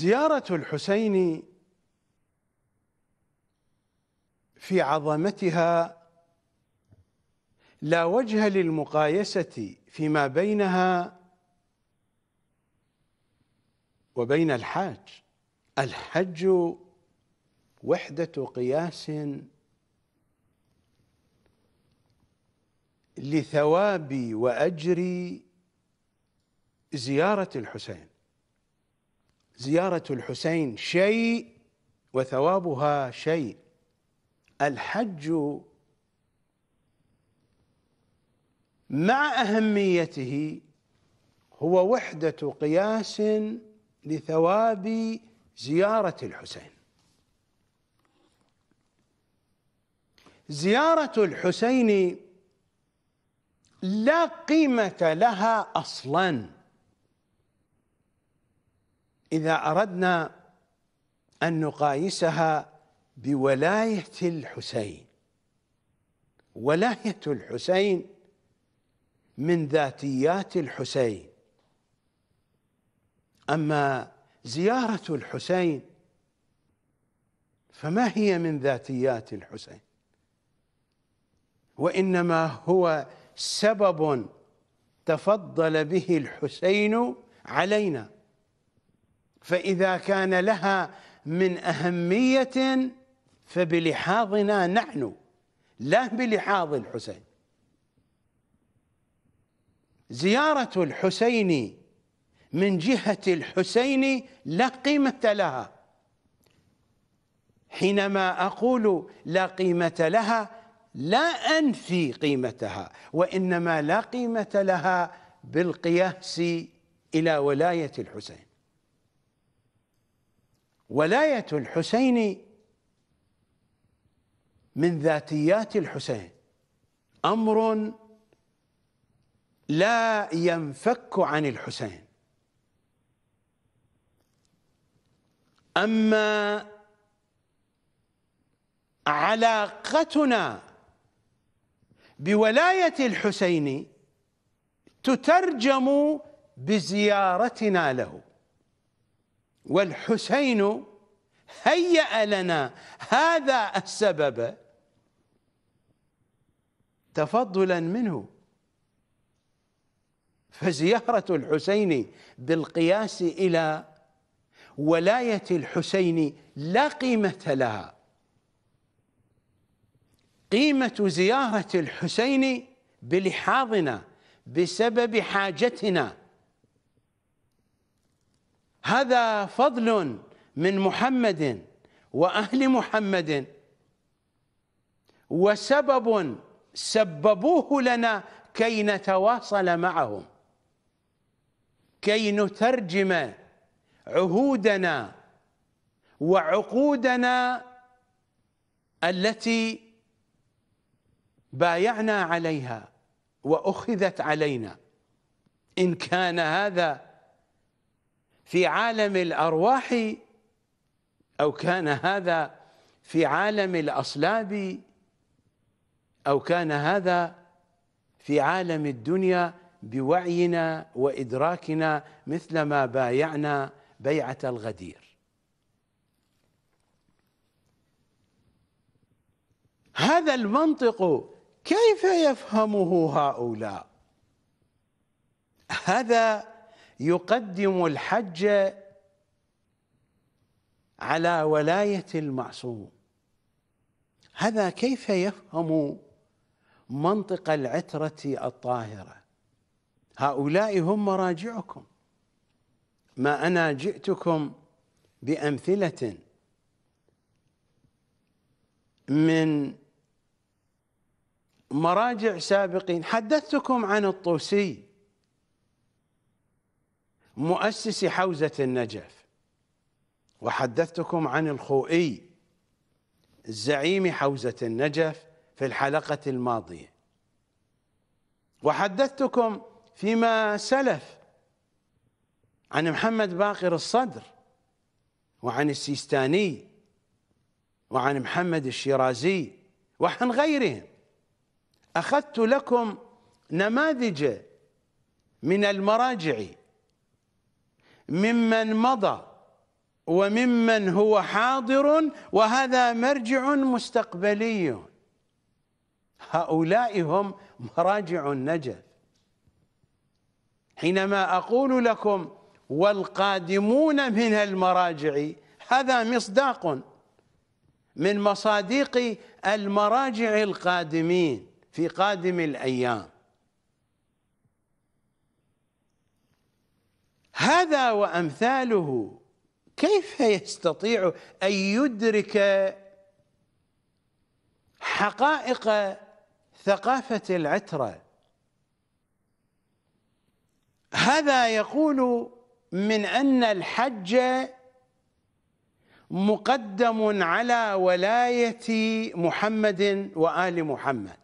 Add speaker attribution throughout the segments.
Speaker 1: زيارة الحسين في عظمتها لا وجه للمقايسة فيما بينها وبين الحاج الحج وحدة قياس لثواب وأجر زيارة الحسين زيارة الحسين شيء وثوابها شيء الحج مع أهميته هو وحدة قياس لثواب زيارة الحسين زيارة الحسين لا قيمة لها أصلاً إذا أردنا أن نقايسها بولاية الحسين ولاية الحسين من ذاتيات الحسين أما زيارة الحسين فما هي من ذاتيات الحسين وإنما هو سبب تفضل به الحسين علينا فإذا كان لها من أهمية فبلحاظنا نحن لا بلحاظ الحسين زيارة الحسين من جهة الحسين لا قيمة لها حينما أقول لا قيمة لها لا أنفي قيمتها وإنما لا قيمة لها بالقياس إلى ولاية الحسين ولاية الحسين من ذاتيات الحسين أمر لا ينفك عن الحسين أما علاقتنا بولاية الحسين تترجم بزيارتنا له والحسين هيأ لنا هذا السبب تفضلا منه فزيارة الحسين بالقياس إلى ولاية الحسين لا قيمة لها قيمة زيارة الحسين بلحاظنا بسبب حاجتنا هذا فضل من محمد واهل محمد وسبب سببوه لنا كي نتواصل معهم كي نترجم عهودنا وعقودنا التي بايعنا عليها واخذت علينا ان كان هذا في عالم الأرواح أو كان هذا في عالم الأصلاب أو كان هذا في عالم الدنيا بوعينا وإدراكنا مثلما بايعنا بيعة الغدير هذا المنطق كيف يفهمه هؤلاء هذا يقدم الحج على ولاية المعصوم هذا كيف يفهم منطق العترة الطاهرة هؤلاء هم مراجعكم ما أنا جئتكم بأمثلة من مراجع سابقين حدثتكم عن الطوسي مؤسس حوزة النجف وحدثتكم عن الخوئي زعيم حوزة النجف في الحلقة الماضية وحدثتكم فيما سلف عن محمد باقر الصدر وعن السيستاني وعن محمد الشيرازي وعن غيرهم أخذت لكم نماذج من المراجع ممن مضى وممن هو حاضر وهذا مرجع مستقبلي هؤلاء هم مراجع النجف حينما أقول لكم والقادمون من المراجع هذا مصداق من مصادق المراجع القادمين في قادم الأيام هذا وأمثاله كيف يستطيع أن يدرك حقائق ثقافة العترة هذا يقول من أن الحج مقدم على ولاية محمد وآل محمد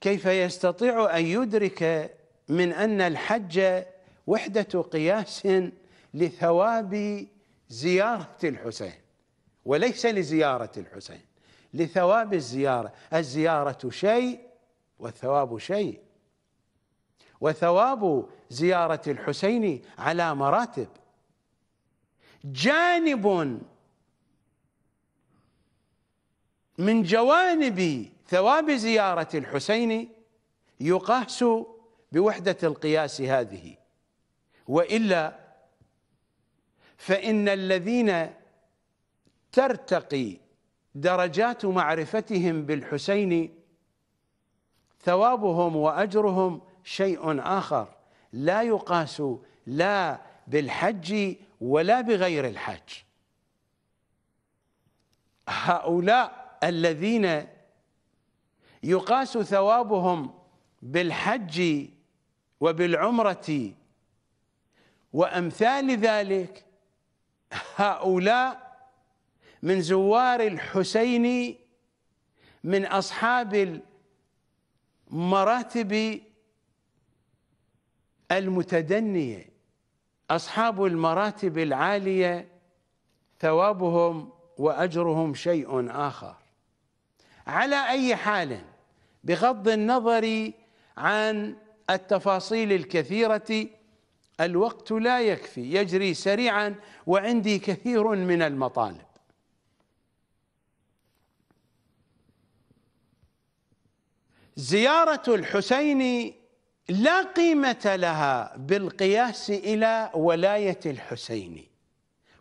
Speaker 1: كيف يستطيع أن يدرك من أن الحج وحدة قياس لثواب زيارة الحسين وليس لزيارة الحسين لثواب الزيارة الزيارة شيء والثواب شيء وثواب زيارة الحسين على مراتب جانب من جوانب ثواب زيارة الحسين يقاس بوحدة القياس هذه وإلا فإن الذين ترتقي درجات معرفتهم بالحسين ثوابهم وأجرهم شيء آخر لا يقاس لا بالحج ولا بغير الحج هؤلاء الذين يقاس ثوابهم بالحج وبالعمرة وأمثال ذلك هؤلاء من زوار الحسين من أصحاب المراتب المتدنية أصحاب المراتب العالية ثوابهم وأجرهم شيء آخر على أي حال بغض النظر عن التفاصيل الكثيرة الوقت لا يكفي يجري سريعا وعندي كثير من المطالب زيارة الحسين لا قيمة لها بالقياس إلى ولاية الحسين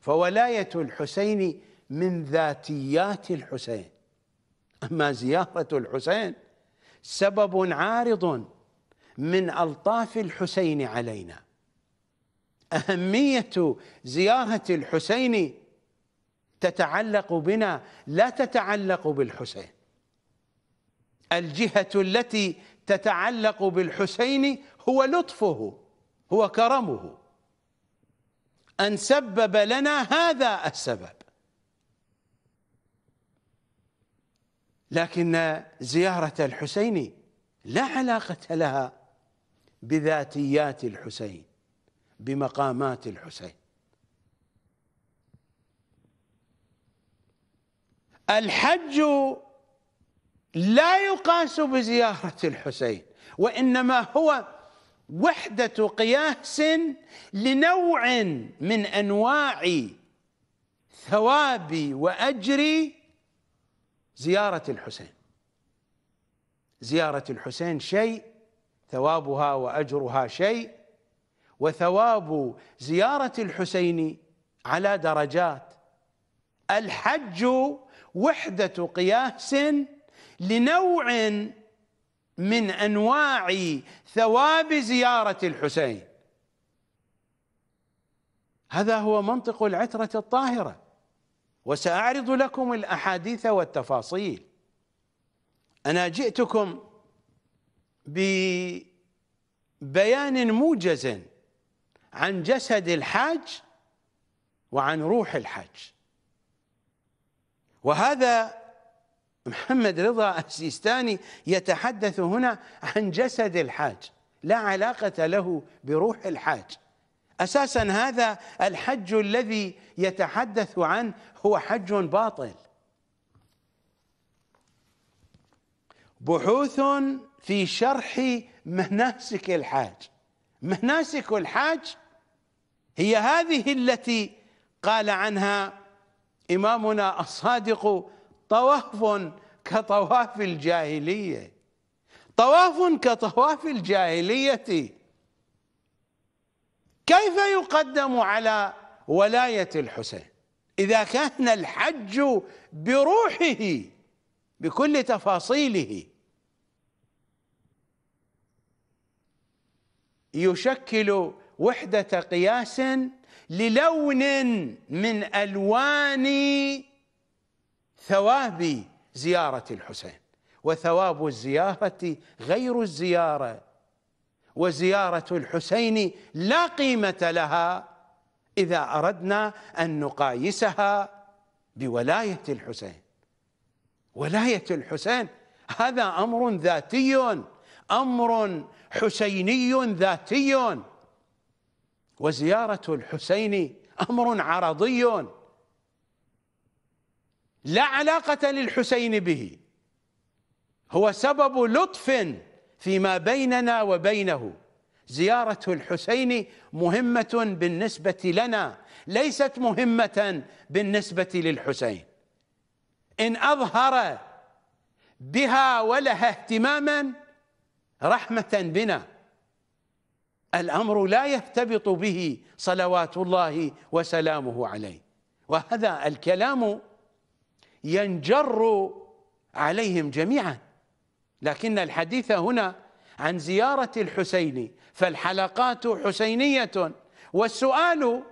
Speaker 1: فولاية الحسين من ذاتيات الحسين أما زيارة الحسين سبب عارض من ألطاف الحسين علينا أهمية زيارة الحسين تتعلق بنا لا تتعلق بالحسين الجهة التي تتعلق بالحسين هو لطفه هو كرمه أن سبب لنا هذا السبب لكن زيارة الحسين لا علاقة لها بذاتيات الحسين بمقامات الحسين الحج لا يقاس بزيارة الحسين وإنما هو وحدة قياس لنوع من أنواع ثواب وأجر زيارة الحسين زيارة الحسين شيء ثوابها واجرها شيء وثواب زياره الحسين على درجات الحج وحده قياس لنوع من انواع ثواب زياره الحسين هذا هو منطق العتره الطاهره وساعرض لكم الاحاديث والتفاصيل انا جئتكم ببيان موجز عن جسد الحاج وعن روح الحاج وهذا محمد رضا السيستاني يتحدث هنا عن جسد الحاج لا علاقة له بروح الحاج أساسا هذا الحج الذي يتحدث عنه هو حج باطل بحوث في شرح مناسك الحاج مناسك الحاج هي هذه التي قال عنها إمامنا الصادق طواف كطواف الجاهلية طواف كطواف الجاهلية كيف يقدم على ولاية الحسين إذا كان الحج بروحه بكل تفاصيله يشكل وحدة قياس للون من ألوان ثواب زيارة الحسين وثواب الزيارة غير الزيارة وزيارة الحسين لا قيمة لها إذا أردنا أن نقايسها بولاية الحسين ولاية الحسين هذا أمر ذاتي امر حسيني ذاتي وزياره الحسين امر عرضي لا علاقه للحسين به هو سبب لطف فيما بيننا وبينه زياره الحسين مهمه بالنسبه لنا ليست مهمه بالنسبه للحسين ان اظهر بها ولها اهتماما رحمة بنا الأمر لا يرتبط به صلوات الله وسلامه عليه وهذا الكلام ينجر عليهم جميعا لكن الحديث هنا عن زيارة الحسين فالحلقات حسينية والسؤال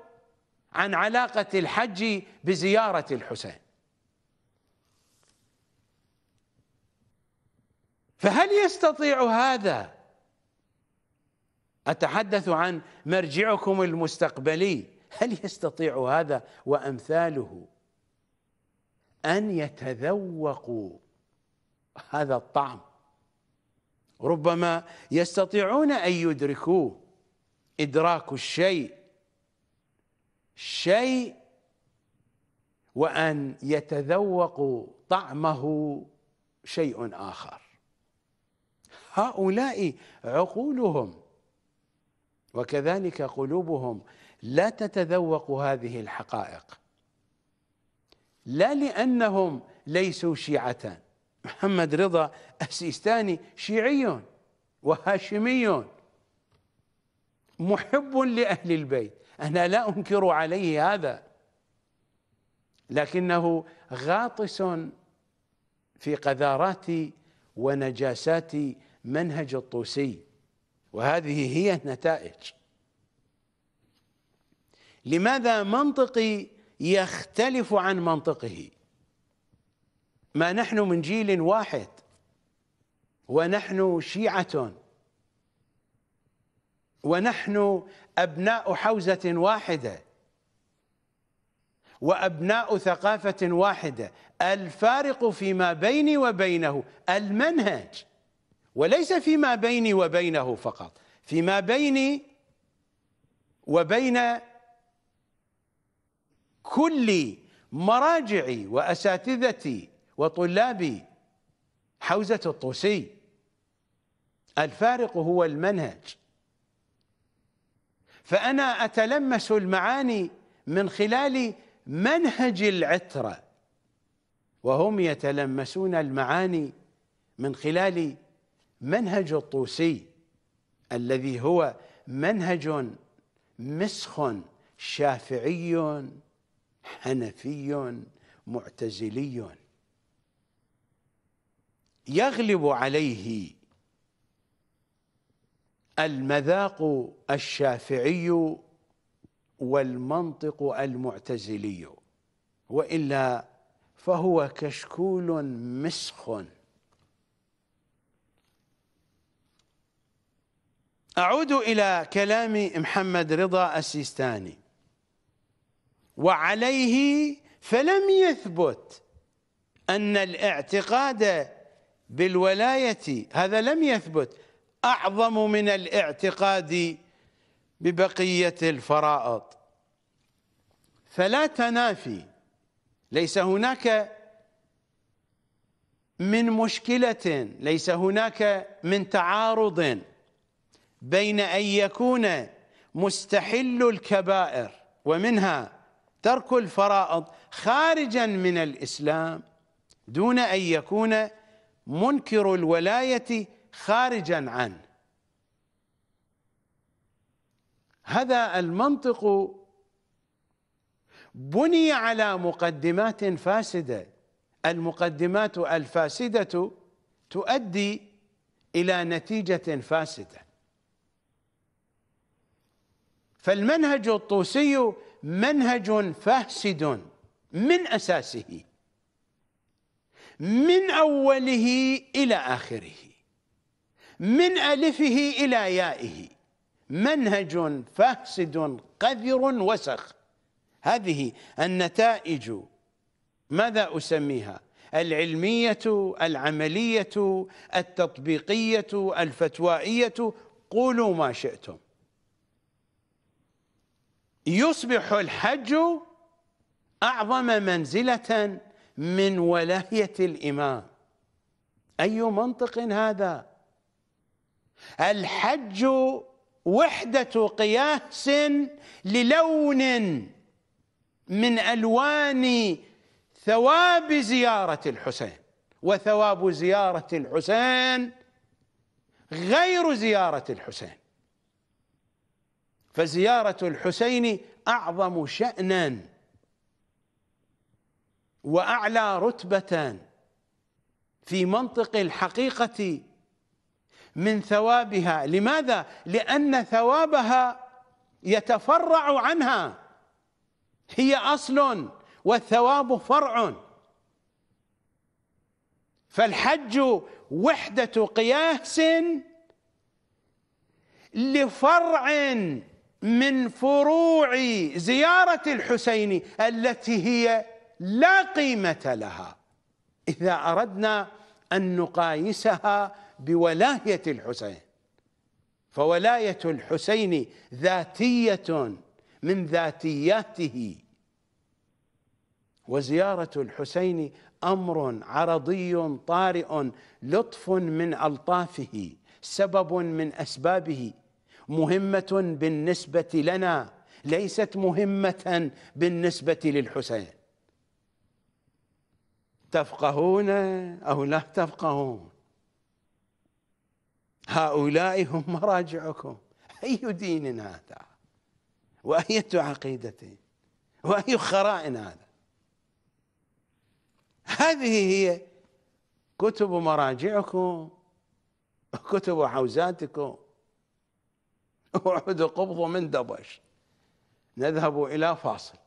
Speaker 1: عن علاقة الحج بزيارة الحسين فهل يستطيع هذا اتحدث عن مرجعكم المستقبلي هل يستطيع هذا وامثاله ان يتذوقوا هذا الطعم ربما يستطيعون ان يدركوه ادراك الشيء شيء وان يتذوقوا طعمه شيء اخر هؤلاء عقولهم وكذلك قلوبهم لا تتذوق هذه الحقائق لا لأنهم ليسوا شيعة محمد رضا السيستاني شيعي وهاشمي محب لأهل البيت أنا لا أنكر عليه هذا لكنه غاطس في قذارات ونجاسات منهج الطوسي وهذه هي النتائج لماذا منطقي يختلف عن منطقه ما نحن من جيل واحد ونحن شيعة ونحن أبناء حوزة واحدة وأبناء ثقافة واحدة الفارق فيما بيني وبينه المنهج وليس فيما بيني وبينه فقط فيما بيني وبين كل مراجعي وأساتذتي وطلابي حوزة الطوسي الفارق هو المنهج فأنا أتلمس المعاني من خلال منهج العترة وهم يتلمسون المعاني من خلال منهج الطوسي الذي هو منهج مسخ شافعي حنفي معتزلي يغلب عليه المذاق الشافعي والمنطق المعتزلي والا فهو كشكول مسخ أعود إلى كلام محمد رضا السيستاني وعليه فلم يثبت أن الاعتقاد بالولاية هذا لم يثبت أعظم من الاعتقاد ببقية الفرائض فلا تنافي ليس هناك من مشكلة ليس هناك من تعارض بين أن يكون مستحل الكبائر ومنها ترك الفرائض خارجا من الإسلام دون أن يكون منكر الولاية خارجا عنه هذا المنطق بني على مقدمات فاسدة المقدمات الفاسدة تؤدي إلى نتيجة فاسدة فالمنهج الطوسي منهج فاسد من اساسه من اوله الى اخره من الفه الى يائه منهج فاسد قذر وسخ هذه النتائج ماذا اسميها العلميه العمليه التطبيقيه الفتوائيه قولوا ما شئتم يصبح الحج أعظم منزلة من ولاية الإمام أي منطق هذا الحج وحدة قياس للون من ألوان ثواب زيارة الحسين وثواب زيارة الحسين غير زيارة الحسين فزيارة الحسين أعظم شأنا وأعلى رتبة في منطق الحقيقة من ثوابها لماذا؟ لأن ثوابها يتفرع عنها هي أصل والثواب فرع فالحج وحدة قياس لفرع من فروع زيارة الحسين التي هي لا قيمة لها إذا أردنا أن نقايسها بولاية الحسين فولاية الحسين ذاتية من ذاتياته وزيارة الحسين أمر عرضي طارئ لطف من ألطافه سبب من أسبابه مهمة بالنسبة لنا ليست مهمة بالنسبة للحسين تفقهون أو لا تفقهون هؤلاء هم مراجعكم أي دين هذا وأية عقيدة وأي خرائن هذا هذه هي كتب مراجعكم كتب حوزاتكم أرعد قبض من دبش نذهب إلى فاصل